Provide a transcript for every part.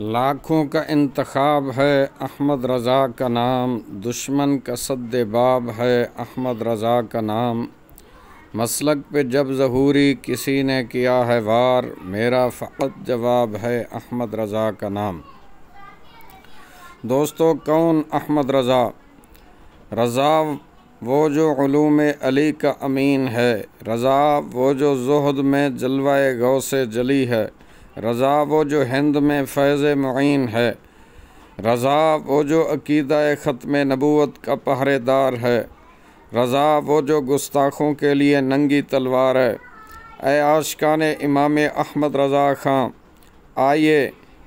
लाखों का इंतखब है अहमद रज़ा का नाम दुश्मन का सद बाब है अहमद रज़ा का नाम मसलक पे जब जहूरी किसी ने किया है वार मेरा फ़कत जवाब है अहमद रज़ा का नाम दोस्तों कौन अहमद रज़ा रज़ा वो जो ूम अली का अमीन है रज़ा वो जो जहद में जलवा गौ से जली है रज़ा वो जो हिंद में फैज़ मुन है रज़ा वो जो अकीद ख़त्म नबूत का पहरेदार है रज़ा वो जो गुस्ताखों के लिए नंगी तलवार है ए आशकान इमाम अहमद रज़ा ख़ां आइए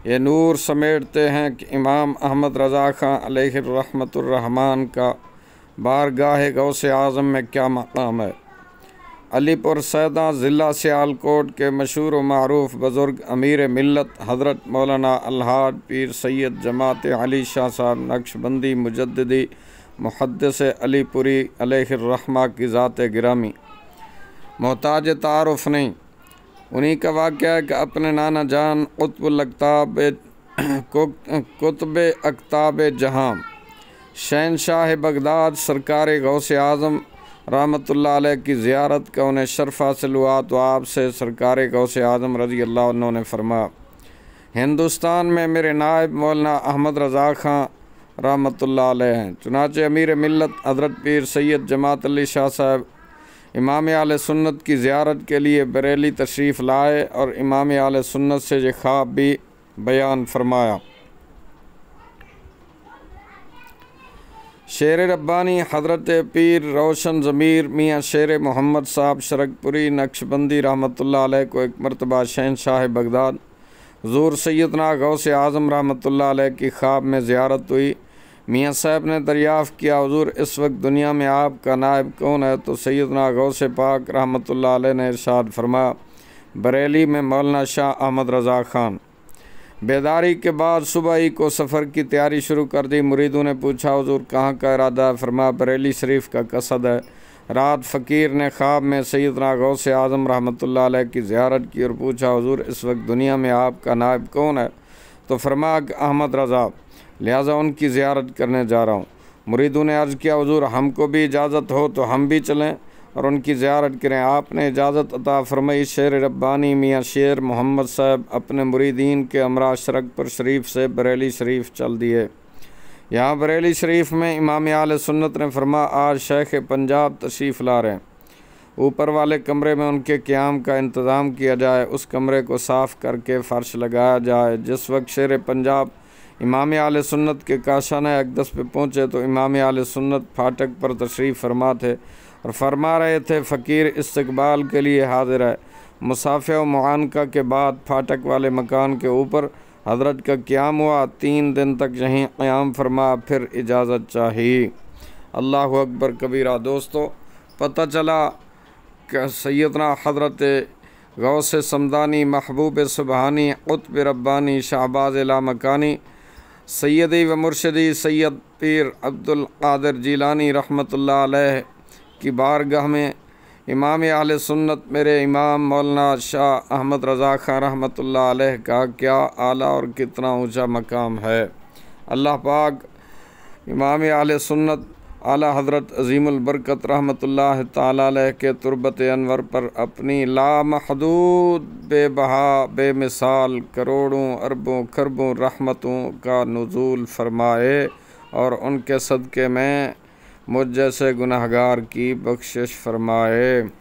ये नूर समेटते हैं कि इमाम अहमद रज़ा ख़ान रहमतुर्रहमान का बारगाह गौ से आज़म में क्या मकाम है अलीपुर सैदा ज़िला सियालकोट के मशहूर मरूफ बुज़ुर्ग अमीर मिलत हज़रत मौलाना अल्हाद पीर सैद जमात अली शाह साहब नक्शबंदी मुजदी मुहदस अलीपुरी अलहरमा की ज़ात ग्रामी मोहताज तारफ़ नहीं उन्हीं का वाक़ है कि अपने नाना जान उत्बलकताब कुतब अकताब जहाँ शहनशाह बगदाद सरकार गौस आज़म रहमत की ज़्यारत का उन्हें शर्फ हासिल हुआ तो आपसे सरकार गौस आज़म रज़ी अल्लाह उन्होंने फरमाया हिंदुस्तान में मेरे नायब मौलाना अहमद रज़ा खां रहमत हैं चुनाचे अमीर मिलत हजरत पीर सैद जमात अली शाह साहब इमाम आल सुन्नत की ज़्यारत के लिए बरेली तशरीफ़ लाए और इमाम आल सुन्नत से ये ख्वाब भी बयान फरमाया शेर रब्बानी हजरत पीर रोशन ज़मीर मियाँ शेर मोहम्मद साहब शरकपुरी नक्शबंदी रहमत लाई को एक मरतबा शहन शाह बगदाद ज़ूर सैदना गौस आज़म रहमत की ख्वाब में ज़्यारत हुई मियाँ साहब ने दरियाफ़ किया हजूर इस वक्त दुनिया में आपका नायब कौन है तो सैदना गौस पाक रहमत आलह ने इरशाद फरमाया बरेली में मौलाना शाह अहमद रज़ा ख़ान बेदारी के बाद सुबह ही को सफ़र की तैयारी शुरू कर दी मुरीदों ने पूछा हजूर कहाँ का इरादा है फरमा बरेली शरीफ का कसद है रात फ़कीर ने ख्वाब में सैदना से आज़म रहमत की ज्यारत की और पूछा हजूर इस वक्त दुनिया में आपका नायब कौन है तो फरमा अहमद रज़ा लिहाजा उनकी ज्यारत करने जा रहा हूँ मुरीदों ने अर्ज़ किया हजूर हमको भी इजाज़त हो तो हम भी चलें और उनकी ज्यारत करें आपने इजाज़त अता फरमाई शेर रब्बानी मियाँ शेर मोहम्मद साहब अपने मुरीदीन के अमरा शरक पर शरीफ से बरेली शरीफ चल दिए यहाँ बरेली शरीफ में इमाम आल सुन्नत ने फरमा आज शेख पंजाब तशरीफ़ ला रहे ऊपर वाले कमरे में उनके क्याम का इंतज़ाम किया जाए उस कमरे को साफ़ करके फ़र्श लगाया जाए जिस वक्त शेर पंजाब इमाम आल सुन्नत के काशाना अकदस पे पहुँचे तो इमाम आल सुन्नत फाटक पर तशरीफ़ फरमा थे और फरमा रहे थे फ़कीर इस्तबाल के लिए हाजिर है मुसाफ़ मुआनका के बाद फाटक वाले मकान के ऊपर हजरत का क्याम हुआ तीन दिन तक यहीं क़्याम फरमा फिर इजाज़त चाहिए अल्लाह अकबर कबीरा दोस्तों पता चला कि सैदना हजरत गौ से समदानी महबूब सुबहानी उतब रब्बानी शाहबाज ला मकानी सैदी व मुर्शदी सैद पीर अब्दुल अब्दुल्कर जीलानी रहमत की बारगाह में इमाम आल सुन्नत मेरे इमाम मौलाना शाह अहमद रज़ा खान रहमत आलह का क्या आला और कितना ऊंचा मकाम है अल्लाह पाक इमाम आल सुन्नत आला हज़रत अज़ीमबरकत रहमत तह के तुरबत अनवर पर अपनी लामहदूद बेबहा बेमिसाल करोड़ों अरबों खरबों रहमतों का नजूल फरमाए और उनके सदक़े में मुझ जैसे गुनाहगार की बख्शिश फरमाए